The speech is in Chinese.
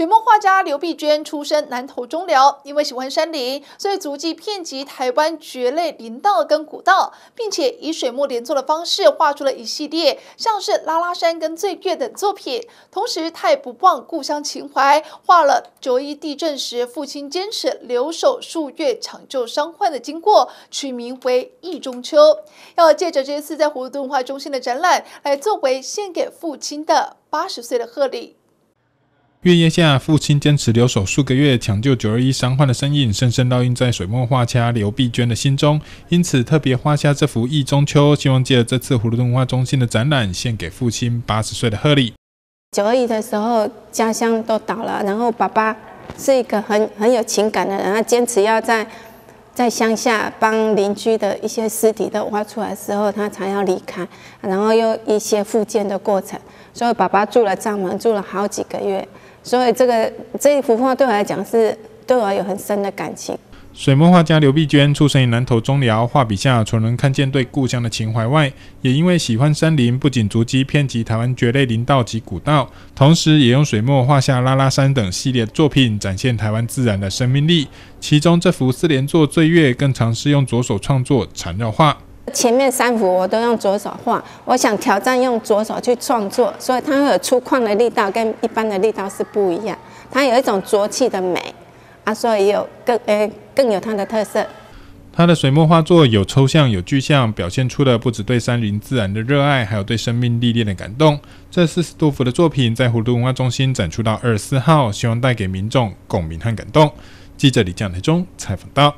水墨画家刘碧娟出身南投中寮，因为喜欢山林，所以足迹遍及台湾蕨类林道跟古道，并且以水墨连作的方式画出了一系列，像是拉拉山跟醉月等作品。同时，他也不忘故乡情怀，画了卓一地震时父亲坚持留守数月抢救伤患的经过，取名为忆中秋。要借着这次在湖都文化中心的展览，来作为献给父亲的八十岁的贺礼。月夜下，父亲坚持留守数个月抢救九二一伤患的身影，深深烙印在水墨画家刘碧娟的心中。因此，特别画下这幅《忆中秋》，希望借这次葫芦墩文化中心的展览，献给父亲八十岁的贺礼。九二一的时候，家乡都倒了，然后爸爸是一个很很有情感的人，他坚持要在在乡下帮邻居的一些尸体都挖出来之后，他才要离开。然后又一些复健的过程，所以爸爸住了帐篷，住了好几个月。所以，这个这一幅画对我来讲是对我有很深的感情。水墨画家刘碧娟出生于南投中寮，画笔下除了看见对故乡的情怀外，也因为喜欢森林，不仅足迹遍及台湾蕨类林道及古道，同时也用水墨画下拉拉山等系列作品，展现台湾自然的生命力。其中这幅四连作《醉月》更尝试用左手创作缠绕画。前面三幅我都用左手画，我想挑战用左手去创作，所以它会有粗犷的力道，跟一般的力道是不一样。它有一种浊气的美啊，所以也有更诶更有它的特色。他的水墨画作有抽象有具象，表现出的不止对山林自然的热爱，还有对生命历练的感动。这四十多幅的作品在湖都文化中心展出到二十四号，希望带给民众共鸣和感动。记者李台中采访到。